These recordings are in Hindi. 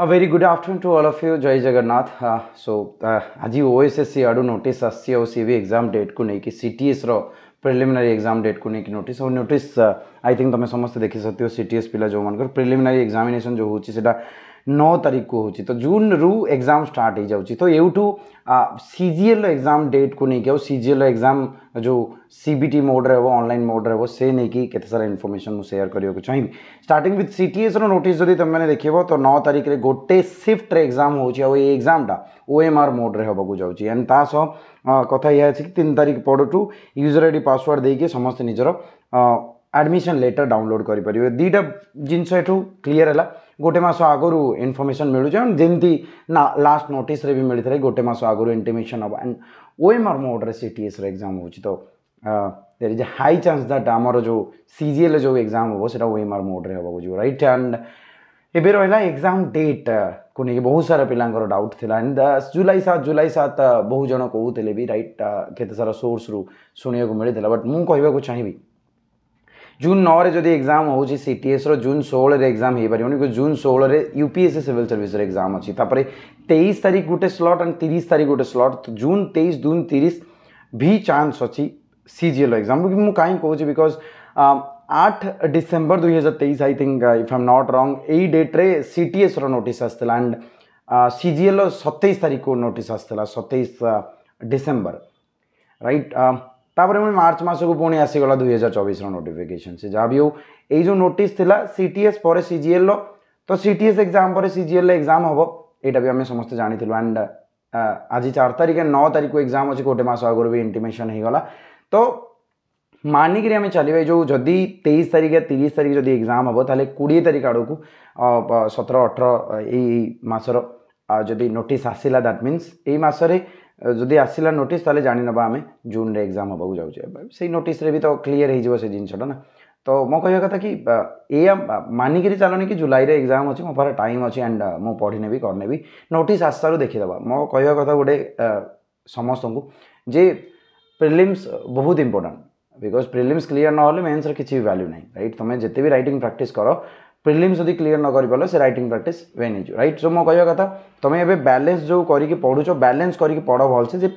A very good afternoon to all of you जय जगन्नाथ सो आज ही आड़ नोट नोटिस आसी और सीवी एग्जाम डेट को नहीं कि CTS रो प्रिलिमिनरी एग्जाम डेट को लेकिन नोट नोटिस और नोट आई थिंक तुम समस्त देखी सकते हो सीटीएस पिला जो मानकर प्रिलिमिनरी एग्जामिनेशन जो होता है नौ तारीख को हूँ तो जून रु एग्जाम स्टार्ट हो जाऊँच तो यूठू सी जि एल एग्जाम डेट को नहीं सी जि एल एग्जाम जो सीबीट मोड्रे हे अनलाइन मोड्रे से नहीं कितने सारा इनफर्मेसन मुझे सेयार करने को चाहिए स्टार्ट विथ सी टीएस रोटिस जब तुम मैंने तो नौ तारीख में गोटे सिफ्ट एग्जाम हो एग्जामा ओ एम आर मोड्रे हे एंड तास कथा यह अच्छे तीन तारीख पढ़ु यूजर आई डी पासवर्ड देके समस्त निजर एडमिशन लेटर डाउनलोड करें दुटा जिनस क्लीयर है गोटे मस आगु इनफर्मेसन मिलूँ जमी ना लास्ट नोटिस भी मिलता है गोटे मस आगु इंटिमेसन हम एंड मोड मोड्रे सी टी एस रग्जाम हो तो there is a high chance that आम जो सी जी एल जो एक्जाम हम एम आर मोड्रे हाँ रईट एंड एवं रहा एक्जाम डेट को लेकिन बहुत सारा पिला डाउट थी एंड जुलाई सात जुलाई सात बहुत जन कहते भी रईट के सारा सोर्स रु शुणा मिलता बट मुझे चाहिए जून नौ जो एग्जाम हो जून रून षोह एक्जाम हो पारे क्योंकि जून षोह यूपीएससी सिविल सर्विस एक्जाम अच्छी तपर तेईस तारिख गोटे स्लट एंड तीस तारिख गोटे स्लट तो जून तेईस जून तीस भी चान्स अच्छी सी जी एल एक्जाम कहीं कौच बिकज आठ डिसेंबर दुई हजार तेईस आई थिंक इफ आम नट रंग यही डेट्रे सी टी एस रोटिस आसाला एंड सी जी एल सतैश तारीख को नोटिस आसाला सतैश डिसेम्बर रईट ତାପରେ ପୁଣି ମାର୍ଚ୍ଚ ମାସକୁ ପୁଣି ଆସିଗଲା ଦୁଇ ହଜାର ଚବିଶର ନୋଟିଫିକେସନ୍ ସେ ଯାହା ବି ହେଉ ଏଇ ଯେଉଁ ନୋଟିସ୍ ଥିଲା ସି ଟି ଏସ୍ ପରେ ସି ଜି ଏଲ୍ର ତ ସି ଟି ଏସ୍ ଏକ୍ଜାମ୍ ପରେ ସି ଜି ଏଲ୍ର ଏକ୍ଜାମ୍ ହେବ ଏଇଟା ବି ଆମେ ସମସ୍ତେ ଜାଣିଥିଲୁ ଆଣ୍ଡ ଆଜି ଚାରି ତାରିଖ ନଅ ତାରିଖକୁ ଏକ୍ଜାମ୍ ଅଛି ଗୋଟେ ମାସ ଆଗରୁ ବି ଇଣ୍ଟିମେସନ୍ ହେଇଗଲା ତ ମାନିକିରି ଆମେ ଚାଲିବା ଏ ଯେଉଁ ଯଦି ତେଇଶ ତାରିଖ ତିରିଶ ତାରିଖ ଯଦି ଏକ୍ଜାମ୍ ହେବ ତାହେଲେ କୋଡ଼ିଏ ତାରିଖ ଆଡ଼କୁ ସତର ଅଠର ଏଇ ମାସର ଯଦି ନୋଟିସ୍ ଆସିଲା ଦ୍ୟାଟ୍ ମିନ୍ସ ଏଇ ମାସରେ ଯଦି ଆସିଲା ନୋଟିସ୍ ତାହେଲେ ଜାଣିନେବା ଆମେ ଜୁନ୍ରେ ଏକ୍ଜାମ୍ ହେବାକୁ ଯାଉଛି ସେଇ ନୋଟିସ୍ରେ ବି ତ କ୍ଲିଅର୍ ହେଇଯିବ ସେ ଜିନିଷଟା ନା ତ ମୋ କହିବା କଥା କି ଏଇଆ ମାନିକିରି ଚାଲନି କି ଜୁଲାଇରେ ଏକ୍ଜାମ୍ ଅଛି ମୋ ପାଖରେ ଟାଇମ୍ ଅଛି ଆଣ୍ଡ ମୁଁ ପଢ଼ିନେବି କରିନେବି ନୋଟିସ୍ ଆସିସାରୁ ଦେଖିଦେବା ମୋ କହିବା କଥା ଗୋଟେ ସମସ୍ତଙ୍କୁ ଯେ ପ୍ରିଲିମ୍ସ ବହୁତ ଇମ୍ପୋର୍ଟାଣ୍ଟ ବିକଜ ପ୍ରିଲିମ୍ସ କ୍ଲିୟର୍ ନହେଲେ ମେନ୍ସର କିଛି ଭ୍ୟାଲ୍ୟୁ ନାହିଁ ରାଇଟ୍ ତୁମେ ଯେତେ ବି ରାଇଟିଂ ପ୍ରାକ୍ଟିସ୍ କର प्रिलिम्स जब क्लीयर नकपाल से रईट प्राक्ट वेन हो रईट सो मो कह कथा तुम एवं बालान्स जो करके पढ़ु बालान्स करके पढ़ भलसे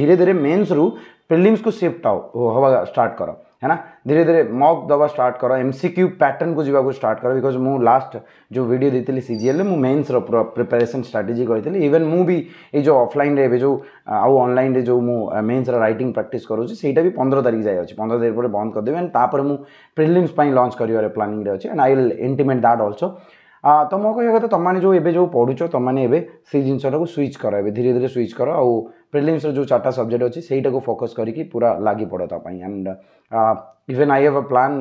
धीरे धीरे मेन्स रू प्रिलिम्स को सिफ्ट हो हवा स्टार्ट कर है ना धीरे धीरे मॉक दवा स्टार्ट कर एमसीक्यू पैटर्न को जावाक स्टार्ट कर बिकज मु लास्ट जो भिड देती सीजीएल मुझ मेन्स प्रिपेरेसन स्ट्राटेजी कही इवेन मु भी ये जो अफलाइन रे जो आउ अनल जो मुझे मेन्स रईट प्राक्ट करूँ से भी पंद्रह तारीख जाए अच्छे पंद्रह तारीख पर बंद करदेवी एंड तापर मु प्रिलिम्स लंच कर प्लानिंग अच्छे and I will intimate that also ତ ମୋ କହିବା କଥା ତୁମମାନେ ଯେଉଁ ଏବେ ଯେଉଁ ପଢ଼ୁଛ ତୁମମାନେ ଏବେ ସେଇ ଜିନିଷଟାକୁ ସୁଇଚ୍ କର ଏବେ ଧୀରେ ଧୀରେ ସୁଇଚ୍ କର ଆଉ ପ୍ରିଲିମ୍ସର ଯେଉଁ ଚାରିଟା ସବଜେକ୍ଟ ଅଛି ସେଇଟାକୁ ଫୋକସ୍ କରିକି ପୁରା ଲାଗି ପଡ଼ ତା ପାଇଁ and even I have a plan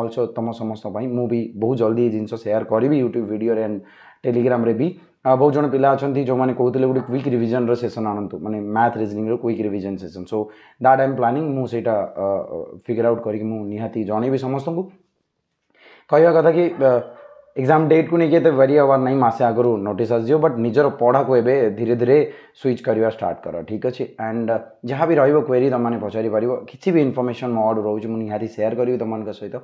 also ତୁମ ସମସ୍ତଙ୍କ ପାଇଁ ମୁଁ ବି ବହୁତ ଜଲ୍ଦି ଏଇ ଜିନିଷ ସେୟାର କରିବି ୟୁଟ୍ୟୁବ୍ ଭିଡ଼ିଓରେ ଆଣ୍ଡ ଟେଲିଗ୍ରାମରେ ବି ବହୁତ ଜଣ ପିଲା ଅଛନ୍ତି ଯେଉଁମାନେ କହୁଥିଲେ ଗୋଟେ କ୍ୱିକ୍ ରିଭିଜନ୍ର ସେସନ୍ ଆଣନ୍ତୁ ମାନେ ମ୍ୟାଥ୍ ରିଜନିଂର quick revision session so that I am planning ମୁଁ ସେଇଟା ଫିଗର୍ ଆଉଟ୍ କରିକି ମୁଁ ନିହାତି ଜଣେଇବି ସମସ୍ତଙ୍କୁ କହିବା କଥା କି ଏକ୍ଜାମ୍ ଡେଟ୍କୁ ନେଇକି ଏତେ ୱେରି ହେବାର ନାହିଁ ମାସେ ଆଗରୁ ନୋଟିସ୍ ଆସିଯିବ ବଟ୍ ନିଜର ପଢ଼ାକୁ ଏବେ ଧୀରେ ଧୀରେ ସୁଇଚ୍ କରିବା ଷ୍ଟାର୍ଟ କର ଠିକ୍ ଅଛି ଆଣ୍ଡ ଯାହା ବି ରହିବ କ୍ୱେରି ତୁମମାନେ ପଚାରିପାରିବ କିଛି ବି ଇନଫର୍ମେସନ୍ ମୋ ଆଡ଼ୁ ରହୁଛି ମୁଁ ନିହାତି ସେୟାର କରିବି ତୁମମାନଙ୍କ ସହିତ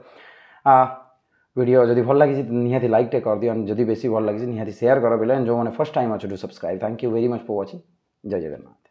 ଭିଡ଼ିଓ ଯଦି ଭଲ ଲାଗିଛି ନିହାତି ଲାଇକ୍ଟେ କରିଦିଅ ଯଦି ବେଶୀ ଭଲ ଲାଗିଛି ନିହାତି ସେୟାର କର ପିଲା ଯେଉଁମାନେ ଫର୍ଷ୍ଟ ଟାଇମ୍ ଅଛୁ subscribe thank you very much for watching ଜୟ ଜଗନ୍ନାଥ